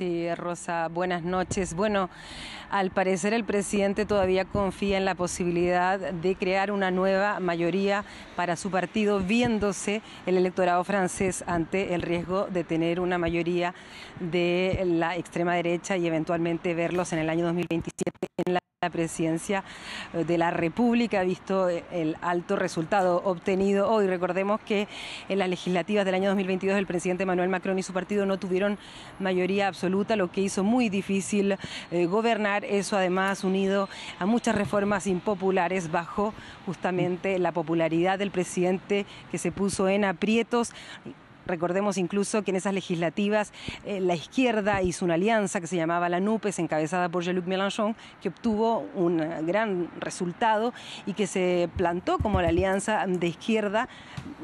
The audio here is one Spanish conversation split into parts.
Sí, Rosa, buenas noches. Bueno, al parecer el presidente todavía confía en la posibilidad de crear una nueva mayoría para su partido, viéndose el electorado francés ante el riesgo de tener una mayoría de la extrema derecha y eventualmente verlos en el año 2027 en la la presidencia eh, de la República ha visto eh, el alto resultado obtenido hoy. Recordemos que en las legislativas del año 2022 el presidente Manuel Macron y su partido no tuvieron mayoría absoluta, lo que hizo muy difícil eh, gobernar. Eso además unido a muchas reformas impopulares bajo justamente la popularidad del presidente que se puso en aprietos. Recordemos incluso que en esas legislativas eh, la izquierda hizo una alianza que se llamaba la NUPES, encabezada por Jean-Luc Mélenchon, que obtuvo un eh, gran resultado y que se plantó como la alianza de izquierda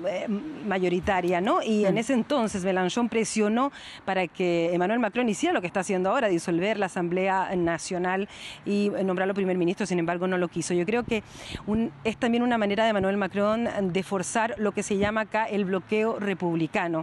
eh, mayoritaria, ¿no? Y en mm. ese entonces Mélenchon presionó para que Emmanuel Macron hiciera lo que está haciendo ahora, disolver la Asamblea Nacional y nombrarlo primer ministro, sin embargo no lo quiso. Yo creo que es también una manera de Emmanuel Macron de forzar lo que se llama acá el bloqueo republicano.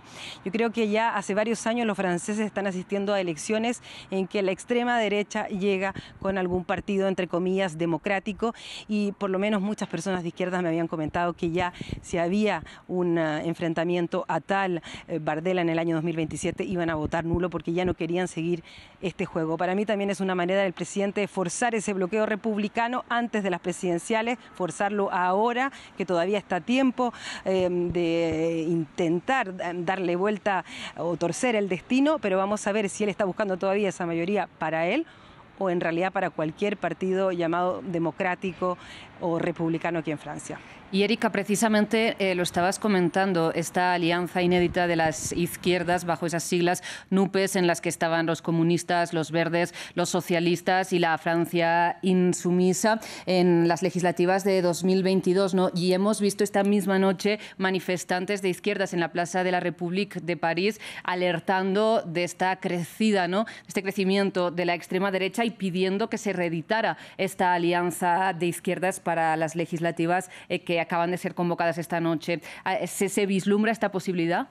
Yo creo que ya hace varios años los franceses están asistiendo a elecciones en que la extrema derecha llega con algún partido, entre comillas, democrático y por lo menos muchas personas de izquierdas me habían comentado que ya si había un eh, enfrentamiento a tal eh, Bardella Bardela en el año 2027 iban a votar nulo porque ya no querían seguir este juego. Para mí también es una manera del presidente de forzar ese bloqueo republicano antes de las presidenciales, forzarlo ahora que todavía está tiempo eh, de intentar darle vuelta o torcer el destino, pero vamos a ver si él está buscando todavía esa mayoría para él o en realidad para cualquier partido llamado democrático o republicano aquí en Francia. Y Erika, precisamente eh, lo estabas comentando, esta alianza inédita de las izquierdas bajo esas siglas NUPES en las que estaban los comunistas, los verdes, los socialistas y la Francia insumisa en las legislativas de 2022. ¿no? Y hemos visto esta misma noche manifestantes de izquierdas en la Plaza de la República de París alertando de esta crecida, ¿no? este crecimiento de la extrema derecha y pidiendo que se reeditara esta alianza de izquierdas para las legislativas eh, que acaban de ser convocadas esta noche. Ah, eh, ¿Se, vislumbra esta posibilidad?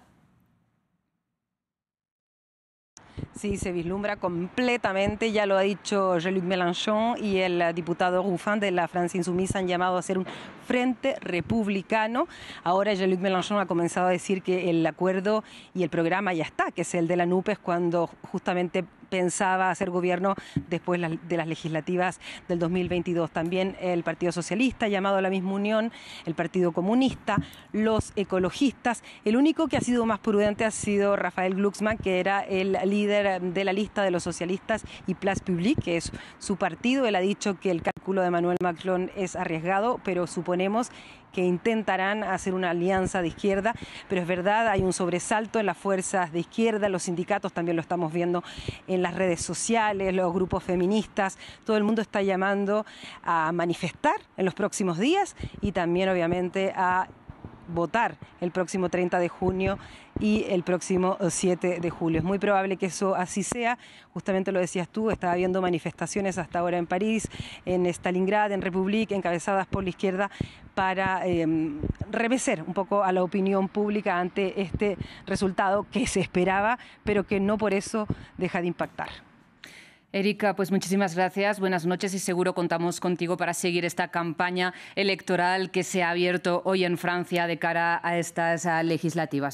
Sí, se vislumbra completamente, ya lo ha dicho Jean-Luc Mélenchon y el diputado Ruffin de la Francia Insumisa han llamado a ser un frente republicano. Ahora Jean-Luc Mélenchon ha comenzado a decir que el acuerdo y el programa ya está, que es el de la NUPES cuando justamente pensaba hacer gobierno después de las legislativas del 2022. También el Partido Socialista, llamado a la misma unión, el Partido Comunista, los ecologistas. El único que ha sido más prudente ha sido Rafael Glucksmann, que era el líder de la lista de los socialistas y Place Public, que es su partido. Él ha dicho que el cálculo de Manuel Macron es arriesgado, pero suponemos que intentarán hacer una alianza de izquierda, pero es verdad, hay un sobresalto en las fuerzas de izquierda, los sindicatos también lo estamos viendo en las redes sociales, los grupos feministas, todo el mundo está llamando a manifestar en los próximos días y también obviamente a votar el próximo 30 de junio y el próximo 7 eh, de julio. Es muy probable que eso así sea, justamente lo decías tú, estaba habiendo manifestaciones hasta ahora en París, en Stalingrad, en Republic, encabezadas por la izquierda para eh, un poco a la opinión pública ante este resultado que se esperaba, pero que no por eso deja de impactar. Erika, pues muchísimas gracias, buenas noches y seguro contamos contigo para seguir esta campaña electoral que se ha abierto hoy en Francia de cara a estas ah, legislativas.